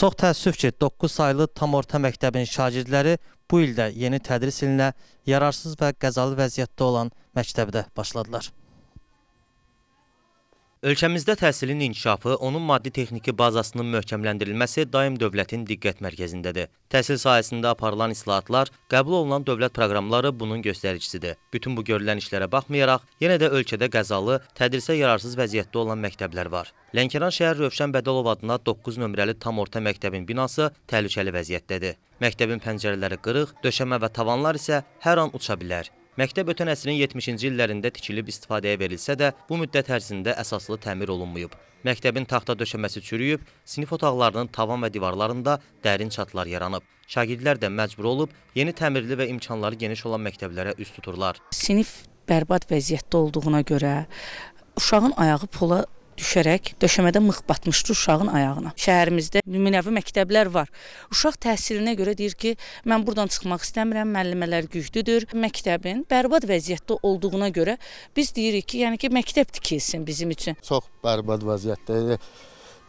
Çox təəssüf ki, 9 saylı tam orta məktəbin şagirdləri bu ildə yeni tədris ilinə yararsız və qəzalı vəziyyətdə olan məktəbdə başladılar. Ölkəmizdə təhsilin inkişafı, onun maddi-texniki bazasının möhkəmləndirilməsi daim dövlətin diqqət mərkəzindədir. Təhsil sahəsində aparılan islahatlar, qəbul olunan dövlət proqramları bunun göstəricisidir. Bütün bu görülən işlərə baxmayaraq, yenə də ölkədə qəzalı, tədrisə yararsız vəziyyətdə olan məktəblər var. Lənkəran şəhər Rövşən Bədəlov adına 9 nömrəli tam orta məktəbin binası təhlükəli vəziyyətdədir. Məktəbin pəncərələri qırıq, döşəmə və tavanlar isə hər an uça bilər. Məktəb ötən əsrin 70-ci illərində tikilib istifadəyə verilsə də, bu müddət ərzində əsaslı təmir olunmayıb. Məktəbin taxta döşəməsi çürüyüb, sinif otaqlarının tavan və divarlarında dərin çatlar yaranıb. Şagirdlər də məcbur olub, yeni təmirli və imkanları geniş olan məktəblərə üst tuturlar. Sinif bərbad vəziyyətdə olduğuna görə uşağın ayağı pola düşərək döşəmədə mıx batmışdı uşağın ayağına. Şəhərimizdə nümunəvi məktəblər var. Uşaq təhsilinə görə deyir ki, mən buradan çıxmaq istəmirəm, müəllimələr güclüdür. Məktəbin bərbad vəziyyətdə olduğuna görə biz deyirik ki, yəni ki, məktəb tikilsin bizim üçün. Çox bərbad vəziyyətdə. E,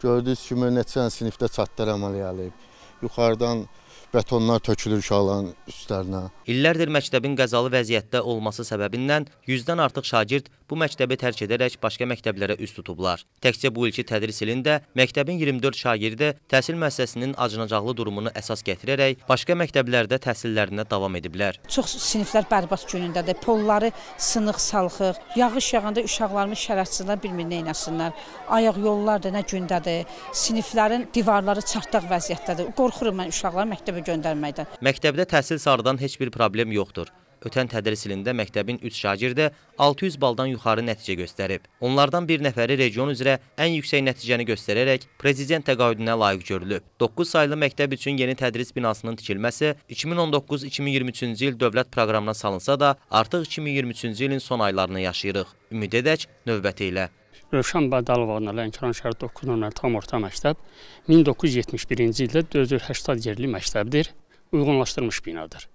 gördüyünüz kimi neçə sinifdə çatdar əməliyyəliyib. Yuxarıdan betonlar tökülür uşaqların üstlərinə. İllərdir məktəbin qəzalı vəziyyətdə olması səbəbindən 100-dən artıq şagird bu məktəbi tərk edərək başqa məktəblərə üst tutublar. Təkcə bu ilki tədris ilində məktəbin 24 şagirdi təhsil müəssisəsinin acınacaqlı durumunu əsas gətirərək başqa məktəblərdə təhsillərinə davam ediblər. Çox siniflər bərbad günündədir. Polları sınıq salxıq. Yağış yağanda uşaqlarımız şərəfsizlər bilmir nə eləsinlər. Ayaq yollar da nə gündədir. Siniflərin divarları çartdaq vəziyyətdədir. Qorxurum mən uşaqları məktəbə göndərməkdən. Məktəbdə təhsil sarıdan heç bir problem yoxdur ötən tədris ilində məktəbin 3 şagirdi 600 baldan yuxarı nəticə göstərib. Onlardan bir nəfəri region üzrə ən yüksək nəticəni göstərərək prezident təqaüdünə layiq görülüb. 9 saylı məktəb üçün yeni tədris binasının tikilməsi 2019-2023-cü il dövlət proqramına salınsa da, artıq 2023-cü ilin son aylarını yaşayırıq. Ümid edək növbəti ilə. Rövşan Bədalov adına Lənkəran şəhər 9 nömrəli tam orta məktəb 1971-ci ildə 480 yerli məktəbdir, uyğunlaşdırılmış binadır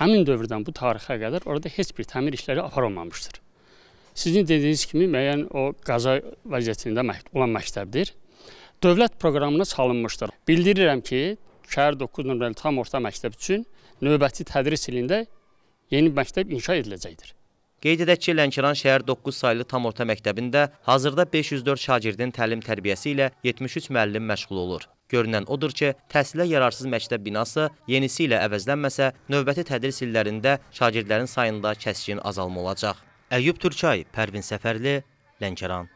həmin dövrdən bu tarixə qədər orada heç bir təmir işləri aparılmamışdır. Sizin dediyiniz kimi müəyyən o qaza vəziyyətində olan məktəbdir. Dövlət proqramına çalınmışdır. Bildirirəm ki, şəhər 9 nömrəli tam orta məktəb üçün növbəti tədris ilində yeni məktəb inşa ediləcəkdir. Qeyd edək ki, Lənkəran şəhər 9 saylı tam orta məktəbində hazırda 504 şagirdin təlim-tərbiyəsi ilə 73 müəllim məşğul olur. Görünən odur ki, təhsilə yararsız məktəb binası yenisi ilə əvəzlənməsə, növbəti tədris illərində şagirdlərin sayında kəskin azalma olacaq. Əyyub Türkay, Pərvin Səfərli, Lənkəran.